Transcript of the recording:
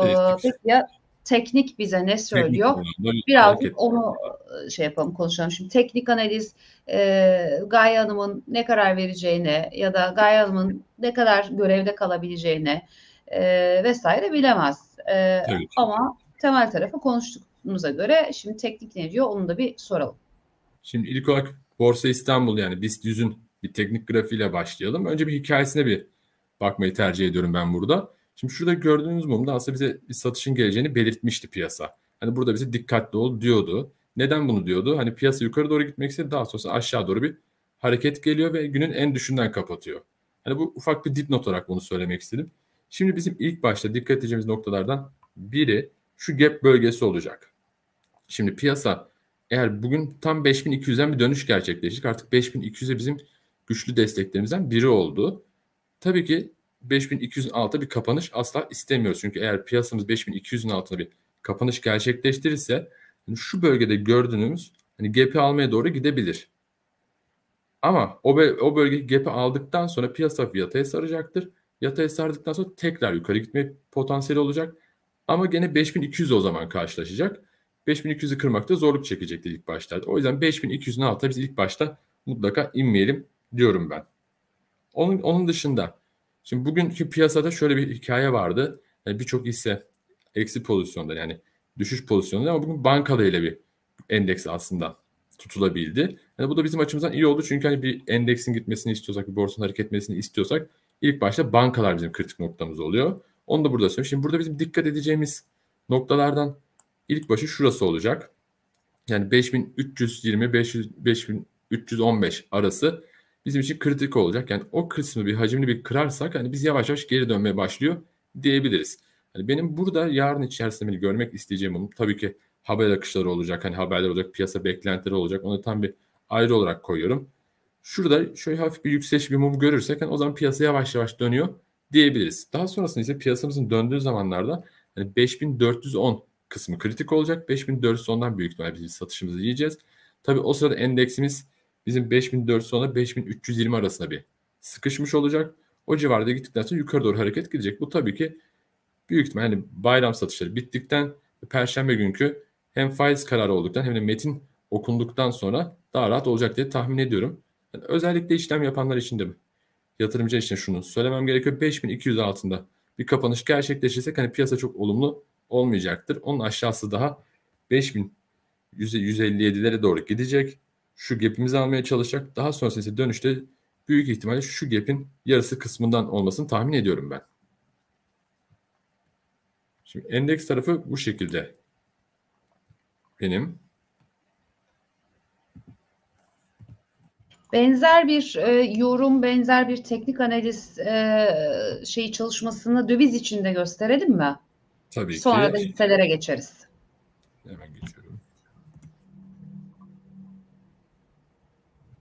Ee, ee, peki ya teknik bize ne söylüyor? Biraz onu e, şey yapalım konuşalım. Şimdi teknik analiz e, Gaye Hanım'ın ne karar vereceğine ya da Gaye Hanım'ın ne kadar görevde kalabileceğine e, vesaire bilemez. E, Ama temel tarafı konuştuğumuza göre şimdi teknik ne diyor onu da bir soralım. Şimdi ilk olarak Borsa İstanbul yani biz 100'ün bir teknik grafiğiyle başlayalım. Önce bir hikayesine bir bakmayı tercih ediyorum ben burada. Şimdi şurada gördüğünüz mumda aslında bize bir satışın geleceğini belirtmişti piyasa. Hani burada bize dikkatli ol diyordu. Neden bunu diyordu? Hani piyasa yukarı doğru gitmek istedi. Daha sonra aşağı doğru bir hareket geliyor ve günün en düşünden kapatıyor. Hani bu ufak bir dipnot olarak bunu söylemek istedim. Şimdi bizim ilk başta dikkat edeceğimiz noktalardan biri şu gap bölgesi olacak. Şimdi piyasa eğer bugün tam 5200'den bir dönüş gerçekleşecek. Artık 5200'e bizim güçlü desteklerimizden biri oldu. Tabii ki 5200'ün altında bir kapanış asla istemiyoruz. Çünkü eğer piyasamız 5200'ün altında bir kapanış gerçekleştirirse yani şu bölgede gördüğünüz hani GP almaya doğru gidebilir. Ama o, o bölge GP aldıktan sonra piyasa yataya saracaktır. Yataya sardıktan sonra tekrar yukarı gitme potansiyeli olacak. Ama gene 5200 o zaman karşılaşacak. 5200'ü kırmakta zorluk çekecektir ilk başta. O yüzden 5200'ün altında biz ilk başta mutlaka inmeyelim diyorum ben. Onun, onun dışında Şimdi bugünkü piyasada şöyle bir hikaye vardı. Yani e, birçok hisse eksi pozisyonda yani düşüş pozisyonunda. ama bugün bankada ile bir endeks aslında tutulabildi. Yani e, bu da bizim açımızdan iyi oldu çünkü hani bir endeksin gitmesini istiyorsak, bir borsanın hareket etmesini istiyorsak ilk başta bankalar bizim kritik noktamız oluyor. Onu da burada söyleyeyim. Şimdi burada bizim dikkat edeceğimiz noktalardan ilk başı şurası olacak. Yani 5320 5315 arası bizim için kritik olacak. Yani o kısmı bir hacimli bir kırarsak hani biz yavaş yavaş geri dönmeye başlıyor diyebiliriz. Hani benim burada yarın içerisinde beni görmek isteyeceğim tabii ki haber akışları olacak. Hani haberler olacak, piyasa beklentileri olacak. Onu tam bir ayrı olarak koyuyorum. Şurada şöyle hafif bir yükseliş bir mum görürsek hani o zaman piyasa yavaş yavaş dönüyor diyebiliriz. Daha sonrasında ise piyasamızın döndüğü zamanlarda hani 5410 kısmı kritik olacak. 5410'dan büyük ihtimalle bizim satışımızı yiyeceğiz. Tabii o sırada endeksimiz bizim 5400 sonra 5320 arasında bir sıkışmış olacak. O civarda gittikten sonra yukarı doğru hareket gidecek. Bu tabii ki büyük ihtimalle yani bayram satışları bittikten perşembe günkü hem faiz kararı olduktan hem de metin okunduktan sonra daha rahat olacak diye tahmin ediyorum. Yani özellikle işlem yapanlar için de yatırımcı için şunu söylemem gerekiyor. 5200 altında bir kapanış gerçekleşirse hani piyasa çok olumlu olmayacaktır. Onun aşağısı daha 5157'lere doğru gidecek şu gap'imizi almaya çalışacak. Daha sonrasında ise dönüşte büyük ihtimalle şu gap'in yarısı kısmından olmasını tahmin ediyorum ben. Şimdi endeks tarafı bu şekilde. Benim. Benzer bir e, yorum, benzer bir teknik analiz e, şeyi çalışmasını döviz içinde gösterelim mi? Tabii Sonra ki. Sonra da hisselere geçeriz. Hemen geçiyorum.